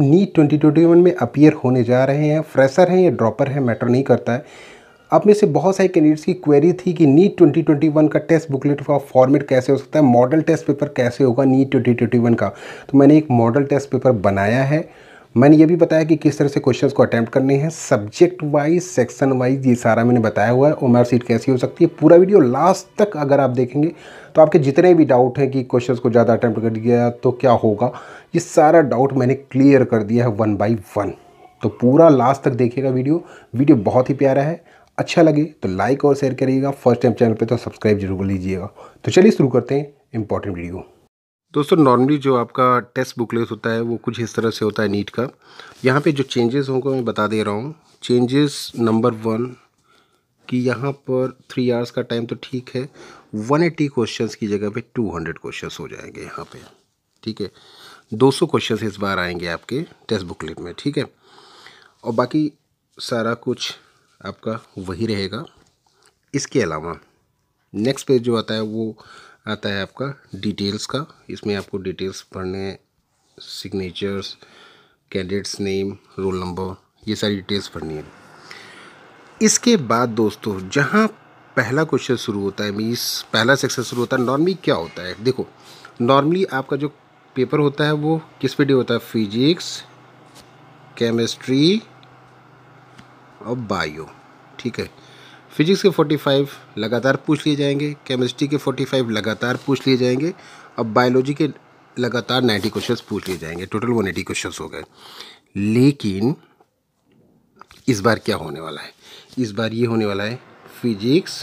NEET twenty twenty one में appear होने जा रहे हैं फ्रेशर हैं या ड्रॉपर हैं मैटर नहीं करता है अब में से बहुत सारे कैंडिडेट्स की क्वेरी थी कि नीट ट्वेंटी ट्वेंटी वन का टेस्ट बुकलेट का फॉर्मेट कैसे हो सकता है मॉडल टेस्ट पेपर कैसे होगा नीट ट्वेंटी ट्वेंटी वन का तो मैंने एक मॉडल टेस्ट पेपर बनाया है मैंने ये भी बताया कि किस तरह से क्वेश्चंस को अटैम्प्ट करने हैं सब्जेक्ट वाइज सेक्शन वाइज ये सारा मैंने बताया हुआ है ओमर सीट कैसी हो सकती है पूरा वीडियो लास्ट तक अगर आप देखेंगे तो आपके जितने भी डाउट हैं कि क्वेश्चंस को ज़्यादा अटैम्प्ट कर दिया तो क्या होगा ये सारा डाउट मैंने क्लियर कर दिया है वन बाई वन तो पूरा लास्ट तक देखिएगा वीडियो वीडियो बहुत ही प्यारा है अच्छा लगे तो लाइक और शेयर करिएगा फर्स्ट टाइम चैनल पर तो सब्सक्राइब जरूर लीजिएगा तो चलिए शुरू करते हैं इंपॉर्टेंट वीडियो दोस्तों नॉर्मली जो आपका टेस्ट बुकलेट होता है वो कुछ इस तरह से होता है नीट का यहाँ पे जो चेंजेस होंगे मैं बता दे रहा हूँ चेंजेस नंबर वन कि यहाँ पर थ्री आवर्स का टाइम तो ठीक है वन एट्टी क्वेश्चन की जगह पे टू हंड्रेड क्वेश्चन हो जाएंगे यहाँ पे ठीक है दो सौ क्वेश्चन इस बार आएंगे आपके टेस्ट बुकलेट में ठीक है और बाकी सारा कुछ आपका वही रहेगा इसके अलावा नेक्स्ट पेज जो आता है वो आता है आपका डिटेल्स का इसमें आपको डिटेल्स भरने signatures candidates name roll number ये सारी डिटेल्स भरनी है इसके बाद दोस्तों जहाँ पहला क्वेश्चन शुरू होता है मीस पहला सेक्शन शुरू होता है नॉर्मली क्या होता है देखो नॉर्मली आपका जो पेपर होता है वो किस पे डे होता है फिजिक्स केमिस्ट्री और बायो ठीक है फिजिक्स के 45 लगातार पूछ लिए जाएंगे केमिस्ट्री के 45 लगातार पूछ लिए जाएंगे अब बायोलॉजी के लगातार 90 क्वेश्चंस पूछ लिए जाएंगे टोटल 180 क्वेश्चन हो गए लेकिन इस बार क्या होने वाला है इस बार ये होने वाला है फिजिक्स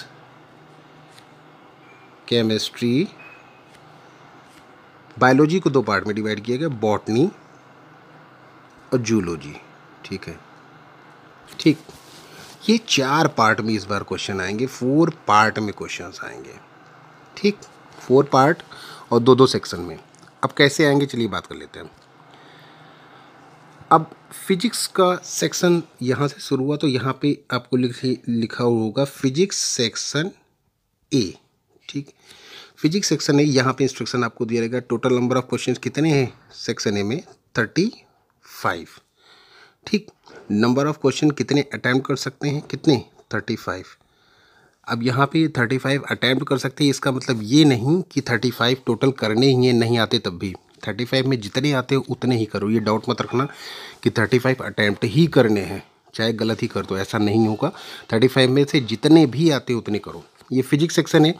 केमिस्ट्री बायोलॉजी को दो पार्ट में डिवाइड किया गया बॉटनी और जूलॉजी ठीक है ठीक ये चार पार्ट में इस बार क्वेश्चन आएंगे फोर पार्ट में क्वेश्चंस आएंगे ठीक फोर पार्ट और दो दो सेक्शन में अब कैसे आएंगे चलिए बात कर लेते हैं अब फिजिक्स का सेक्शन यहाँ से शुरू हुआ तो यहाँ पे आपको लिखा होगा फिजिक्स सेक्शन ए ठीक फिजिक्स सेक्शन ए यहाँ पे इंस्ट्रक्शन आपको दिया रहेगा टोटल नंबर ऑफ क्वेश्चंस कितने हैं सेक्शन ए में थर्टी फाइव ठीक नंबर ऑफ क्वेश्चन कितने अटैम्प्ट कर सकते हैं कितने थर्टी फाइव अब यहाँ पे थर्टी फाइव अटैम्प्ट कर सकते हैं इसका मतलब ये नहीं कि थर्टी फाइव टोटल करने ही हैं नहीं आते तब भी थर्टी फाइव में जितने आते हो उतने ही करो ये डाउट मत रखना कि थर्टी फाइव अटैम्प्ट ही करने हैं चाहे गलत ही कर दो ऐसा नहीं होगा थर्टी फाइव में से जितने भी आते उतने करो ये फिजिक्स सेक्शन है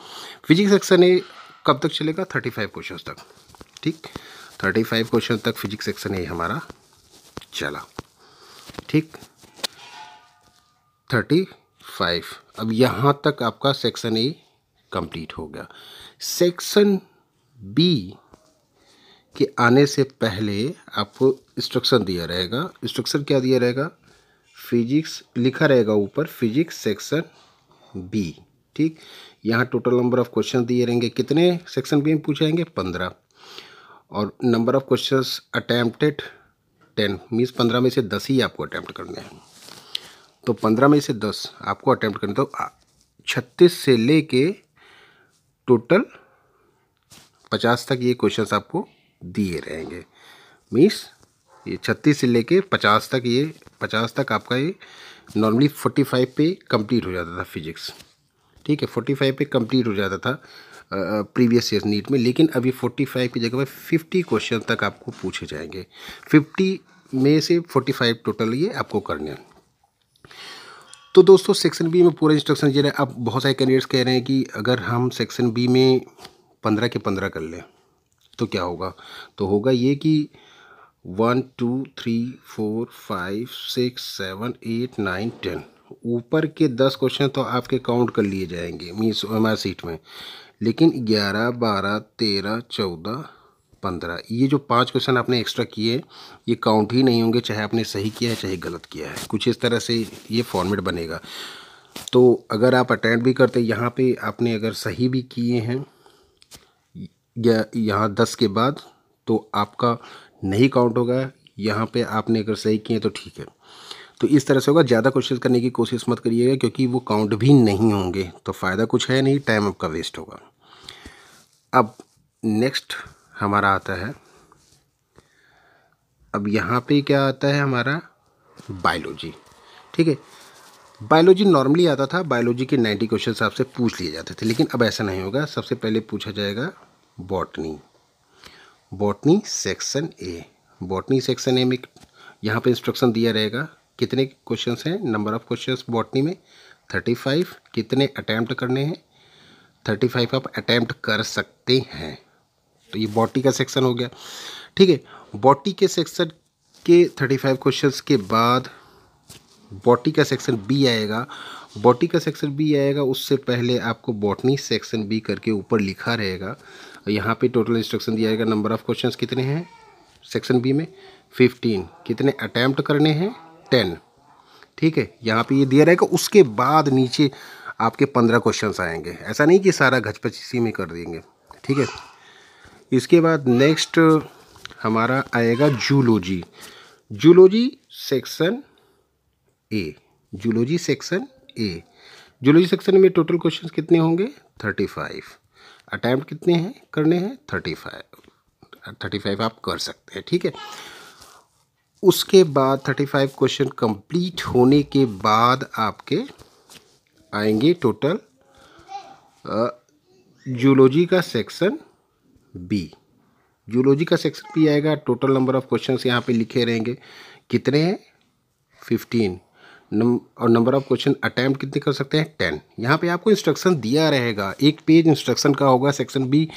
फिजिक्स सेक्शन है कब तक चलेगा थर्टी फाइव क्वेश्चन तक ठीक थर्टी फाइव क्वेश्चन तक फिजिक्स सेक्शन है हमारा चला ठीक थर्टी फाइव अब यहाँ तक आपका सेक्शन ए कंप्लीट हो गया सेक्शन बी के आने से पहले आपको इंस्ट्रक्शन दिया रहेगा इंस्ट्रक्शन क्या दिया रहेगा फिजिक्स लिखा रहेगा ऊपर फिजिक्स सेक्शन बी ठीक यहाँ टोटल नंबर ऑफ क्वेश्चन दिए रहेंगे कितने सेक्शन बी में पूछेंगे पंद्रह और number of questions attempted ten means पंद्रह में से दस ही आपको अटैम्प्ट करने हैं तो पंद्रह में से दस आपको अटैम्प्ट करने तो छत्तीस से ले के टोटल पचास तक ये क्वेश्चन आपको दिए रहेंगे मीन्स ये छत्तीस से लेके पचास तक ये पचास तक आपका ये नॉर्मली फोर्टी फाइव पे कंप्लीट हो जाता था फिजिक्स ठीक है फोर्टी फाइव पे कंप्लीट हो जाता था प्रीवियस ईयर नीट में लेकिन अभी फोर्टी फाइव की जगह पर फिफ्टी क्वेश्चन तक आपको पूछे जाएंगे फिफ्टी में से फोर्टी फाइव टोटल ये आपको करने हैं तो दोस्तों सेक्शन बी में पूरा इंस्ट्रक्शन दे रहे अब बहुत सारे कैंडिडेट्स कह रहे हैं कि अगर हम सेक्शन बी में पंद्रह के पंद्रह कर लें तो क्या होगा तो होगा ये कि one two three four five six seven eight nine ten ऊपर के दस क्वेश्चन तो आपके काउंट कर लिए जाएंगे मीन्स एम सीट में लेकिन ग्यारह बारह तेरह चौदह पंद्रह ये जो पांच क्वेश्चन आपने एक्स्ट्रा किए ये काउंट ही नहीं होंगे चाहे आपने सही किया है चाहे गलत किया है कुछ इस तरह से ये फॉर्मेट बनेगा तो अगर आप अटेंड भी करते यहाँ पे आपने अगर सही भी किए हैं या यहाँ दस के बाद तो आपका नहीं काउंट होगा यहाँ पे आपने अगर सही किए तो ठीक है तो इस तरह से होगा ज़्यादा क्वेश्चन करने की कोशिश मत करिएगा क्योंकि वो काउंट भी नहीं होंगे तो फ़ायदा कुछ है नहीं टाइम आपका वेस्ट होगा अब नेक्स्ट हमारा आता है अब यहाँ पे क्या आता है हमारा बायोलॉजी ठीक है बायोलॉजी नॉर्मली आता था बायोलॉजी के नाइन्टी क्वेश्चन आपसे पूछ लिए जाते थे लेकिन अब ऐसा नहीं होगा सबसे पहले पूछा जाएगा botany botany section A botany section A में यहाँ पे इंस्ट्रक्शन दिया रहेगा कितने क्वेश्चन हैं नंबर ऑफ क्वेश्चन बॉटनी में थर्टी फाइव कितने अटैम्प्ट करने हैं थर्टी फाइव आप अटैम्प्ट कर सकते हैं तो ये बॉटी का सेक्शन हो गया ठीक है बॉटी के सेक्शन के थर्टी फाइव क्वेश्चन के बाद बॉटी का सेक्शन बी आएगा बॉटी का सेक्शन बी आएगा उससे पहले आपको बॉटनी सेक्शन बी करके ऊपर लिखा रहेगा यहाँ पे टोटल इंस्ट्रक्शन दिया जाएगा नंबर ऑफ क्वेश्चंस कितने हैं सेक्शन बी में फिफ्टीन कितने अटैम्प्ट करने हैं टेन ठीक है यहाँ पे ये दिया रहेगा उसके बाद नीचे आपके पंद्रह क्वेश्चंस आएंगे ऐसा नहीं कि सारा घचपच इसी में कर देंगे ठीक है इसके बाद नेक्स्ट हमारा आएगा zoology zoology section A zoology section A zoology section में टोटल क्वेश्चन कितने होंगे थर्टी फाइव अटैम्प्ट कितने हैं करने हैं थर्टी फाइव थर्टी फाइव आप कर सकते हैं ठीक है उसके बाद थर्टी फाइव क्वेश्चन कंप्लीट होने के बाद आपके आएंगे टोटल जूलॉजी का सेक्शन बी जूलॉजी का सेक्शन बी आएगा टोटल नंबर ऑफ क्वेश्चंस यहाँ पे लिखे रहेंगे कितने हैं फिफ्टीन नम और नंबर ऑफ क्वेश्चन अटैम्प्ट कितने कर सकते हैं टेन यहाँ पे आपको इंस्ट्रक्शन दिया रहेगा एक पेज इंस्ट्रक्शन का होगा सेक्शन बी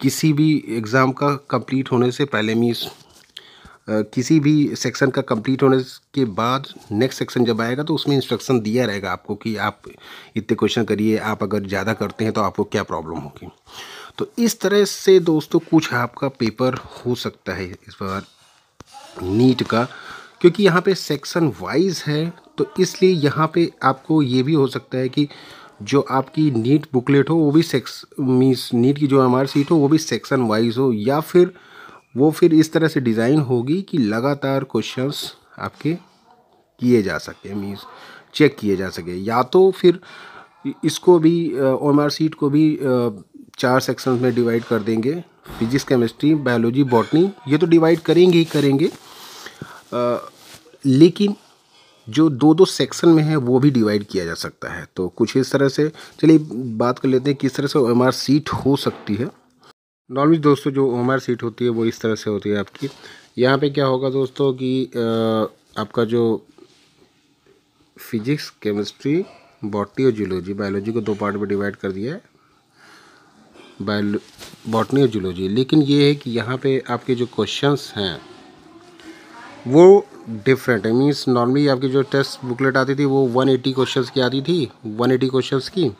किसी भी एग्ज़ाम का कंप्लीट होने से पहले मीस किसी भी सेक्शन का कंप्लीट होने के बाद नेक्स्ट सेक्शन जब आएगा तो उसमें इंस्ट्रक्शन दिया रहेगा आपको कि आप इतने क्वेश्चन करिए आप अगर ज़्यादा करते हैं तो आपको क्या प्रॉब्लम होगी तो इस तरह से दोस्तों कुछ आपका पेपर हो सकता है इस बार नीट का क्योंकि यहाँ पे सेक्शन वाइज है तो इसलिए यहाँ पे आपको ये भी हो सकता है कि जो आपकी नीट बुकलेट हो वो भी सेक्स मीन्स नीट की जो एम सीट हो वो भी सेक्शन वाइज हो या फिर वो फिर इस तरह से डिज़ाइन होगी कि लगातार क्वेश्चंस आपके किए जा सके मीन्स चेक किए जा सके या तो फिर इसको भी ओम आर सीट को भी चार सेक्शंस में डिवाइड कर देंगे फिजिक्स केमिस्ट्री बायोलॉजी बॉटनी ये तो डिवाइड करेंगे ही करेंगे आ, लेकिन जो दो दो सेक्शन में है वो भी डिवाइड किया जा सकता है तो कुछ इस तरह से चलिए बात कर लेते हैं किस तरह से एम सीट हो सकती है नॉर्मली दोस्तों जो ओमर सीट होती है वो इस तरह से होती है आपकी यहाँ पे क्या होगा दोस्तों कि आपका जो फिजिक्स केमिस्ट्री बॉटनी और जूलॉजी बायोलॉजी को दो पार्ट में डिवाइड कर दिया है बायो बॉटनी और जूलॉजी लेकिन ये है कि यहाँ पे आपके जो क्वेश्चंस हैं वो डिफरेंट है मीन्स नॉर्मली आपकी जो टेस्ट बुकलेट आती थी वो 180 एटी की आती थी 180 एटी की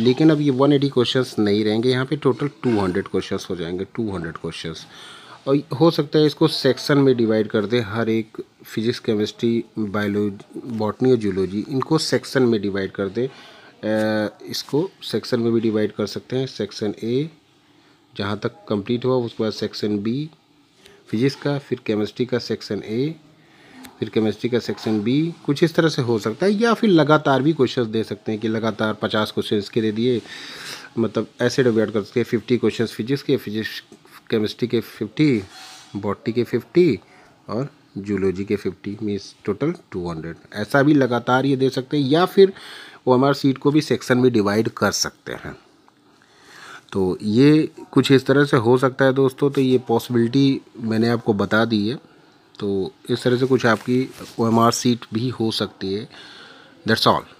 लेकिन अब ये 180 क्वेश्चंस नहीं रहेंगे यहाँ पे टोटल 200 क्वेश्चन हो जाएंगे 200 क्वेश्चंस और हो सकता है इसको सेक्शन में डिवाइड कर दें हर एक फिजिक्स केमिस्ट्री बायोलॉजी बॉटनी और जूलॉजी इनको सेक्शन में डिवाइड कर दें इसको सेक्शन में भी डिवाइड कर सकते हैं सेक्शन ए जहाँ तक कंप्लीट हुआ उसके बाद सेक्शन बी फिजिक्स का फिर केमिस्ट्री का सेक्शन ए फिर केमिस्ट्री का सेक्शन बी कुछ इस तरह से हो सकता है या फिर लगातार भी क्वेश्चन दे सकते हैं कि लगातार पचास क्वेश्चन के दे दिए मतलब ऐसे डिवाइड कर सकते हैं फिफ्टी क्वेश्चन फिजिक्स के फिजिक्स केमिस्ट्री के फिफ्टी बॉटी के फिफ्टी और जूलॉजी के fifty means total two hundred ऐसा भी लगातार ये दे सकते हैं या फिर वो एम आर सीट को भी सेक्शन में डिवाइड कर सकते हैं तो ये कुछ इस तरह से हो सकता है दोस्तों तो ये पॉसिबिलिटी मैंने आपको बता दी है तो इस तरह से कुछ आपकी ओ एम आर सीट भी हो सकती है दैट्स ऑल